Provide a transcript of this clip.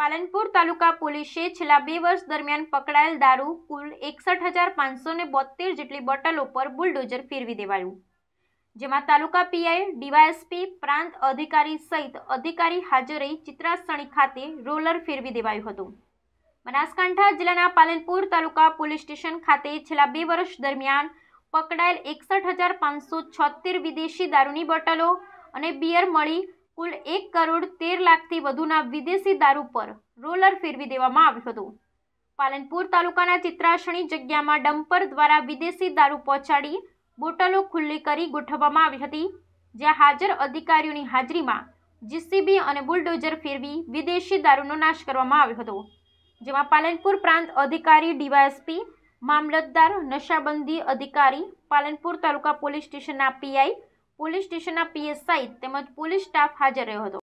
પાલનપુર તાલુકા પોલીસે છેલ્લા બે વર્ષ દરમિયાન પકડાયેલ દારૂ કુલ એકસઠ હજાર પાંચસો ને બોતેર જેટલી બોટલો પર બુલડોઝર ફેરવી દેવાયું જેમાં તાલુકા પીઆઈ ડીવાયએસપી પ્રાંત અધિકારી સહિત અધિકારી હાજર રહી ચિત્રાસણી ખાતે રોલર ફેરવી દેવાયું હતું બનાસકાંઠા જિલ્લાના પાલનપુર તાલુકા પોલીસ સ્ટેશન ખાતે છેલ્લા બે વર્ષ દરમિયાન પકડાયેલ એકસઠ હજાર પાંચસો છોતેર વિદેશી દારૂની બોટલો અને બિયર મળી કુલ એક કરોડ તેર હજારથી વધુના વિદેશી દારૂ પર રોલર ફેરવી દેવામાં આવ્યું હતું પાલનપુર તાલુકાના ચિત્રાસણી જગ્યામાં ડમ્પર દ્વારા વિદેશી દારૂ પહોંચાડી બોટલો ખુલ્લી કરી ગોઠવવામાં આવી હતી જ્યાં હાજર અધિકારીઓની હાજરીમાં જીસીબી અને બુલડોઝર ફેરવી વિદેશી દારૂનો નાશ કરવામાં આવ્યો હતો જેમાં પાલનપુર પ્રાંત અધિકારી ડીવાયએસપી મામલતદાર નશાબંધી અધિકારી પાલનપુર તાલુકા પોલીસ સ્ટેશનના પીઆઈ પોલીસ સ્ટેશનના પીએસ સહિત તેમજ પોલીસ સ્ટાફ હાજર રહ્યો હતો